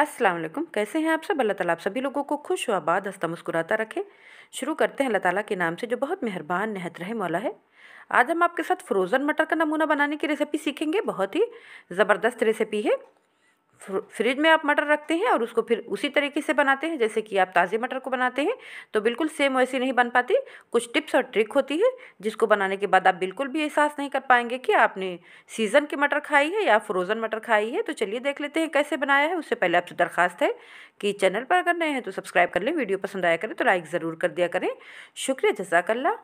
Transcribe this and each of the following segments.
अस्सलाम वालेकुम कैसे हैं आप सब अल्लाह ताला आप सभी लोगों को खुश हुआ आबाद हंसता मुस्कुराता रखे शुरू करते हैं अल्लाह ताला के नाम से जो बहुत मेहरबान नहत रहे मौला है आज हम आपके साथ फ्रोज़न मटर का नमूना बनाने की रेसिपी सीखेंगे बहुत ही ज़बरदस्त रेसिपी है फ्रिज में आप मटर रखते हैं और उसको फिर उसी तरीके से बनाते हैं जैसे कि आप ताज़े मटर को बनाते हैं तो बिल्कुल सेम वैसी नहीं बन पाती कुछ टिप्स और ट्रिक होती है जिसको बनाने के बाद आप बिल्कुल भी एहसास नहीं कर पाएंगे कि आपने सीज़न की मटर खाई है या फ्रोज़न मटर खाई है तो चलिए देख लेते हैं कैसे बनाया है उससे पहले आपसे दरखास्त है कि चैनल पर अगर नए हैं तो सब्सक्राइब कर लें वीडियो पसंद आया करें तो लाइक ज़रूर कर दिया करें शुक्रिया जजाकल्ला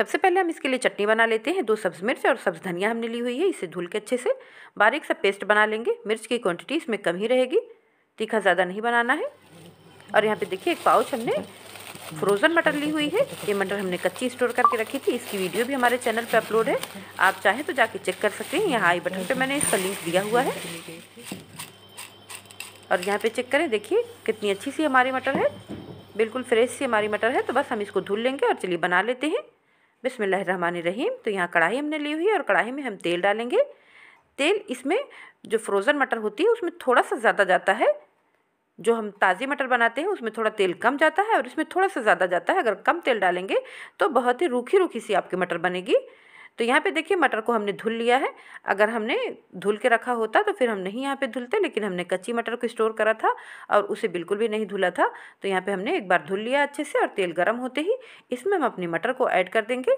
सबसे पहले हम इसके लिए चटनी बना लेते हैं दो सब्ज़ मिर्च और सब्ज़ धनिया हमने ली हुई है इसे धुल के अच्छे से बारीक सा पेस्ट बना लेंगे मिर्च की क्वांटिटी इसमें कम ही रहेगी तीखा ज़्यादा नहीं बनाना है और यहाँ पे देखिए एक पाउच हमने फ्रोज़न मटर ली हुई है ये मटर हमने कच्ची स्टोर करके रखी थी इसकी वीडियो भी हमारे चैनल पर अपलोड है आप चाहें तो जाके चेक कर सकते हैं यहाँ आई बटन पर मैंने इसका लिंक दिया हुआ है और यहाँ पर चेक करें देखिए कितनी अच्छी सी हमारी मटर है बिल्कुल फ्रेश सी हमारी मटर है तो बस हम इसको धुल लेंगे और चलिए बना लेते हैं रहीम तो यहाँ कढ़ाई हमने ली हुई है और कढ़ाई में हम तेल डालेंगे तेल इसमें जो फ्रोज़न मटर होती है उसमें थोड़ा सा ज़्यादा जाता है जो हम ताज़ी मटर बनाते हैं उसमें थोड़ा तेल कम जाता है और इसमें थोड़ा सा ज़्यादा जाता है अगर कम तेल डालेंगे तो बहुत ही रूखी रूखी सी आपकी मटर बनेगी तो यहाँ पे देखिए मटर को हमने धुल लिया है अगर हमने धुल के रखा होता तो फिर हम नहीं यहाँ पे धुलते लेकिन हमने कच्ची मटर को स्टोर करा था और उसे बिल्कुल भी नहीं धुला था तो यहाँ पे हमने एक बार धुल लिया अच्छे से और तेल गर्म होते ही इसमें हम अपनी मटर को ऐड कर देंगे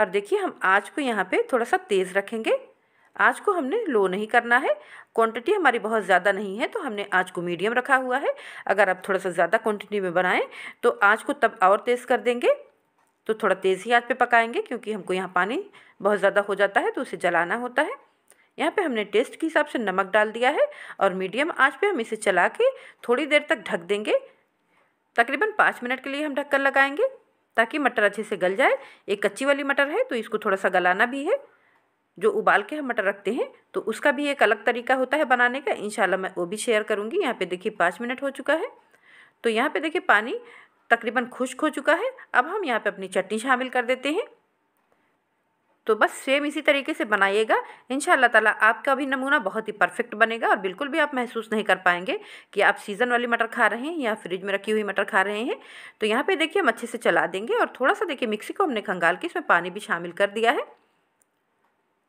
और देखिए हम आज को यहाँ पर थोड़ा सा तेज़ रखेंगे आज को हमने लो नहीं करना है क्वांटिटी हमारी बहुत ज़्यादा नहीं है तो हमने आज को मीडियम रखा हुआ है अगर आप थोड़ा सा ज़्यादा क्वांटिटी में बनाएं तो आज को तब और तेज़ कर देंगे तो थोड़ा तेज़ ही आँच पे पकाएंगे क्योंकि हमको यहाँ पानी बहुत ज़्यादा हो जाता है तो उसे जलाना होता है यहाँ पे हमने टेस्ट के हिसाब से नमक डाल दिया है और मीडियम आंच पे हम इसे चला के थोड़ी देर तक ढक देंगे तकरीबन पाँच मिनट के लिए हम ढक्कन लगाएंगे ताकि मटर अच्छे से गल जाए एक कच्ची वाली मटर है तो इसको थोड़ा सा गलाना भी है जो उबाल के हम मटर रखते हैं तो उसका भी एक अलग तरीका होता है बनाने का इंशाल्लाह मैं वो भी शेयर करूँगी यहाँ पे देखिए पाँच मिनट हो चुका है तो यहाँ पे देखिए पानी तकरीबन खुश्क हो चुका है अब हम यहाँ पे अपनी चटनी शामिल कर देते हैं तो बस सेम इसी तरीके से बनाइएगा इन ताला आपका भी नमूना बहुत ही परफेक्ट बनेगा और बिल्कुल भी आप महसूस नहीं कर पाएंगे कि आप सीज़न वाली मटर खा रहे हैं या फ्रिज में रखी हुई मटर खा रहे हैं तो यहाँ पे देखिए हम अच्छे से चला देंगे और थोड़ा सा देखिए मिक्सी को हमने खंगाल के इसमें पानी भी शामिल कर दिया है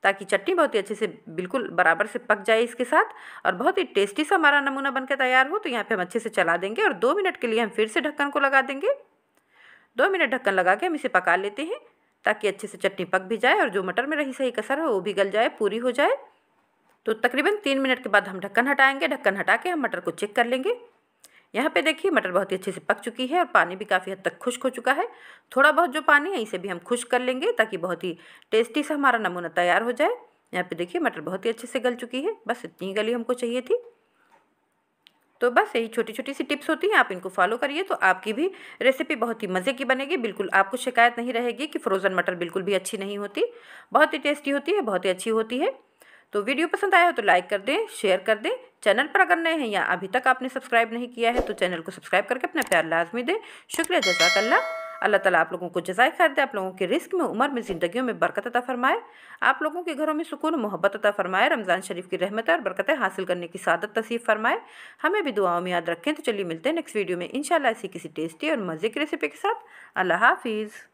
ताकि चटनी बहुत ही अच्छे से बिल्कुल बराबर से पक जाए इसके साथ और बहुत ही टेस्टी सा हमारा नमूना बनकर तैयार हो तो यहाँ पे हम अच्छे से चला देंगे और दो मिनट के लिए हम फिर से ढक्कन को लगा देंगे दो मिनट ढक्कन लगा के हम इसे पका लेते हैं ताकि अच्छे से चटनी पक भी जाए और जो मटर में रही सही कसर हो वो भी गल जाए पूरी हो जाए तो तकरीबन तीन मिनट के बाद हम ढक्कन हटाएंगे ढक्कन हटा के हम मटर को चेक कर लेंगे यहाँ पे देखिए मटर बहुत ही अच्छे से पक चुकी है और पानी भी काफ़ी हद तक खुश्क हो चुका है थोड़ा बहुत जो पानी है इसे भी हम खुश कर लेंगे ताकि बहुत ही टेस्टी सा हमारा नमूना तैयार हो जाए यहाँ पे देखिए मटर बहुत ही अच्छे से गल चुकी है बस इतनी ही गली हमको चाहिए थी तो बस यही छोटी छोटी सी टिप्स होती हैं आप इनको फॉलो करिए तो आपकी भी रेसिपी बहुत ही मज़े की बनेगी बिल्कुल आपको शिकायत नहीं रहेगी कि फ्रोज़न मटर बिल्कुल भी अच्छी नहीं होती बहुत ही टेस्टी होती है बहुत ही अच्छी होती है तो वीडियो पसंद आया हो तो लाइक कर दें शेयर कर दें चैनल पर अगर नए हैं या अभी तक आपने सब्सक्राइब नहीं किया है तो चैनल को सब्सक्राइब करके अपना प्यार लाजमी दें शुक्रिया जजाक अल्लाह अल्लाह ताला आप लोगों को जजाय खैर दे आप लोगों के रिस्क में उम्र में ज़िंदगियों में बरकत अता फरमाए आप लोगों के घरों में सुकून मोहब्बत अता फरमाए रमज़ान शरीफ की रहमत और बरकतें हासिल करने की सादत तसीफ़ फरमाए हमें भी दुआओं में याद रखें तो चलिए मिलते हैं नेक्स्ट वीडियो में इनशाला ऐसी किसी टेस्टी और मज़े की रेसिपी के साथ अल्लाह हाफिज़